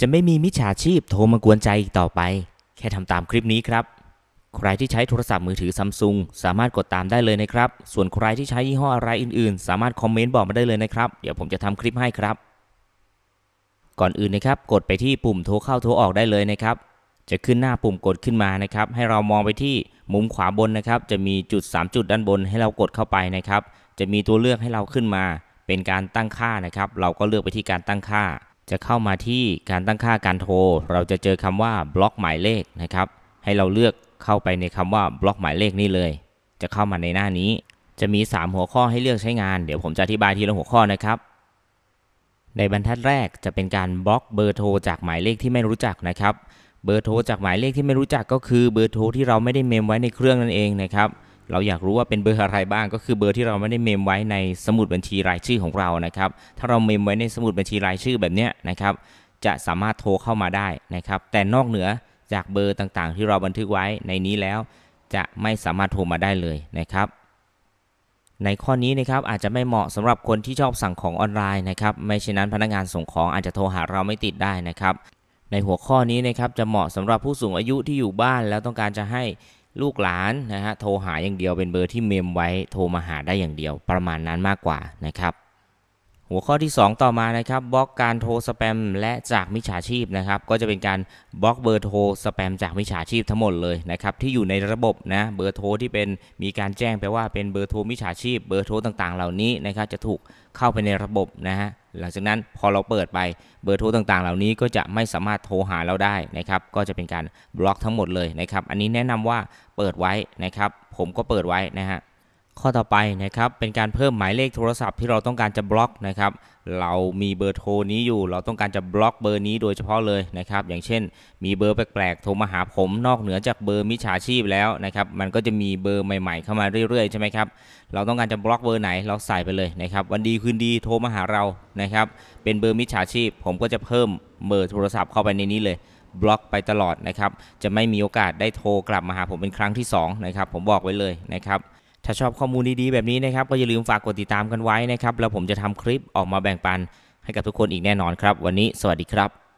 จะไม่มีมิจฉาชีพโทรมากวนใจอีกต่อไป แค่ทำตามคลิปนี้ครับ ใครที่ใช้โทรศัพท์มือถือซัมซุงสามารถกดตามได้เลยนะครับ ส่วนใครที่ใช้ยี่ห้ออะไรอื่นๆ สามารถคอมเมนต์บอกมาได้เลยนะครับ เดี๋ยวผมจะทำคลิปให้ครับ ก่อนอื่นนะครับกดไปที่ปุ่มโทรเข้าโทรออกได้เลยนะครับ จะขึ้นหน้าปุ่มกดขึ้นมานะครับให้เรามองไปที่มุมขวาบนนะครับ จะมีจุด 3 จุดด้านบนให้เรากดเข้าไปนะครับ จะมีตัวเลือกให้เราขึ้นมาเป็นการตั้งค่านะครับ เราก็เลือกไปที่การตั้งค่าจะเข้ามาที่การตั้งค่าการโทร เราจะเจอคำว่าบล็อกหมายเลขนะครับ ให้เราเลือกเข้าไปในคำว่าบล็อกหมายเลขนี่เลย จะเข้ามาในหน้านี้ จะมี 3 หัวข้อให้เลือกใช้งาน เดี๋ยวผมจะอธิบายทีละหัวข้อนะครับ ในบรรทัดแรกจะเป็นการบล็อกเบอร์โทรจากหมายเลขที่ไม่รู้จักนะครับ เบอร์โทรจากหมายเลขที่ไม่รู้จักก็คือเบอร์โทรที่เราไม่ได้เมมไว้ในเครื่องนั่นเองนะครับเราอยากรู้ว่าเป็นเบอร์อะไรบ้าง ก็คือเบอร์ที่เราไม่ได้เมมไว้ในสมุดบัญชีรายชื่อของเรานะครับ ถ้าเราเมมไว้ในสมุดบัญชีรายชื่อแบบเนี้ยนะครับจะสามารถโทรเข้ามาได้นะครับแต่นอกเหนือจากเบอร์ต่างๆ ที่เราบันทึกไว้ในนี้แล้ว จะไม่สามารถโทรมาได้เลยนะครับ ในข้อนี้นะครับอาจจะไม่เหมาะสำหรับคนที่ชอบสั่งของออนไลน์นะครับไม่เช่นนั้นพนักงานส่งของอาจจะโทรหาเราไม่ติดได้นะครับ ในหัวข้อนี้นะครับจะเหมาะสำหรับผู้สูงอายุที่อยู่บ้านแล้วต้องการจะให้ลูกหลานนะฮะโทรหาอย่างเดียวเป็นเบอร์ที่เมมไว้โทรมาหาได้อย่างเดียวประมาณนั้นมากกว่านะครับ หัวข้อที่ 2 ต่อมานะครับบล็อกการโทรสแปมและจากมิจฉาชีพนะครับ ก็จะเป็นการบล็อกเบอร์โทรสแปมจากมิจฉาชีพทั้งหมดเลยนะครับ ที่อยู่ในระบบนะเบอร์โทรที่เป็นมีการแจ้งไปว่าเป็นเบอร์โทรมิจฉาชีพเบอร์โทรต่างๆเหล่านี้นะครับ จะถูกเข้าไปในระบบนะฮะหลังจากนั้นพอเราเปิดไปเบอร์โทรต่างๆ เหล่านี้ก็จะไม่สามารถโทรหาเราได้นะครับ ก็จะเป็นการบล็อกทั้งหมดเลยนะครับอันนี้แนะนำว่าเปิดไว้นะครับผมก็เปิดไว้นะฮะข้อต่อไปนะครับ เป็นการเพิ่มหมายเลขโทรศัพท์ที่เราต้องการจะบล็อกนะครับ เรามีเบอร์โทรนี้อยู่ เราต้องการจะบล็อกเบอร์นี้โดยเฉพาะเลยนะครับ อย่างเช่น มีเบอร์แปลกๆ โทรมาหา ผมนอกเหนือจากเบอร์มิจฉาชีพแล้วนะครับ มันก็จะมีเบอร์ใหม่ๆ เข้ามาเรื่อยๆใช่ไหมครับ เราต้องการจะบล็อกเบอร์ไหน เราใส่ไปเลยนะครับ วันดีคืนดีโทรมาหาเรานะครับ เป็นเบอร์มิจฉาชีพ ผมก็จะเพิ่มเบอร์โทรศัพท์เข้าไปในนี้เลย บล็อกไปตลอดนะครับ จะไม่มีโอกาสได้โทรกลับมาหาผมเป็นครั้งที่2นะครับ ผมบอกไว้เลยนะครับถ้าชอบข้อมูลดีๆ แบบนี้นะครับ ก็อย่าลืมฝากกดติดตามกันไว้นะครับ แล้วผมจะทำคลิปออกมาแบ่งปัน ให้กับทุกคนอีกแน่นอนครับ วันนี้สวัสดีครับ